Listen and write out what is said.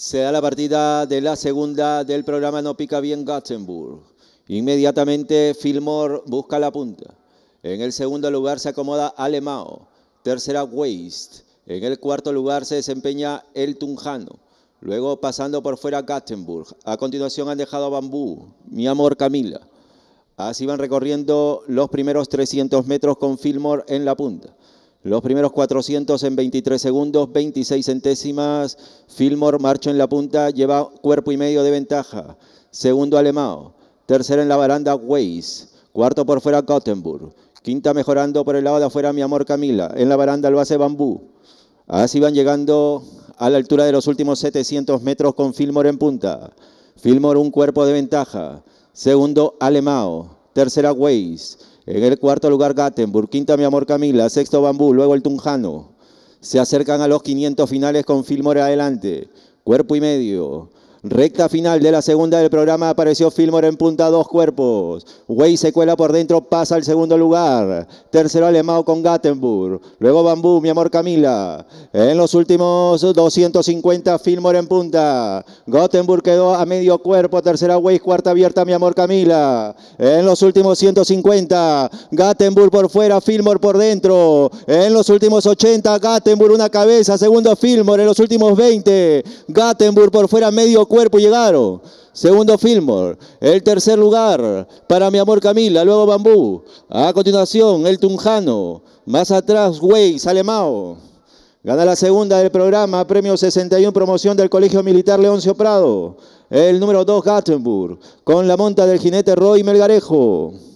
Se da la partida de la segunda del programa No Pica Bien Gothenburg. Inmediatamente Fillmore busca la punta. En el segundo lugar se acomoda Alemao. Tercera Waste. En el cuarto lugar se desempeña El Tunjano. Luego pasando por fuera Gattenburg. A continuación han dejado Bambú, Mi Amor Camila. Así van recorriendo los primeros 300 metros con Fillmore en la punta. Los primeros 400 en 23 segundos, 26 centésimas. Fillmore marcha en la punta, lleva cuerpo y medio de ventaja. Segundo Alemão. Tercero en la baranda, Weiss. Cuarto por fuera, Gothenburg. Quinta mejorando por el lado de afuera, mi amor Camila. En la baranda lo base Bambú. Así van llegando a la altura de los últimos 700 metros con Fillmore en punta. Fillmore un cuerpo de ventaja. Segundo, Alemão tercera Weiss, en el cuarto lugar Gattenburg, quinta Mi Amor Camila, sexto Bambú, luego el Tunjano. Se acercan a los 500 finales con Filmore adelante, cuerpo y medio. Recta final de la segunda del programa apareció Fillmore en punta dos cuerpos. Way se cuela por dentro, pasa al segundo lugar. Tercero alemao con Gattenburg. Luego Bambú, mi amor Camila. En los últimos 250 Fillmore en punta. Gattenburg quedó a medio cuerpo. Tercera Way, cuarta abierta, mi amor Camila. En los últimos 150 Gattenburg por fuera, Fillmore por dentro. En los últimos 80 Gattenburg una cabeza, segundo Fillmore. En los últimos 20 Gattenburg por fuera, medio cuerpo cuerpo llegaron. Segundo Fillmore. El tercer lugar para mi amor Camila. Luego Bambú. A continuación, el Tunjano. Más atrás, Wey, Salemao. Gana la segunda del programa, premio 61 promoción del Colegio Militar Leoncio Prado. El número 2, Gattenburg, con la monta del jinete Roy Melgarejo.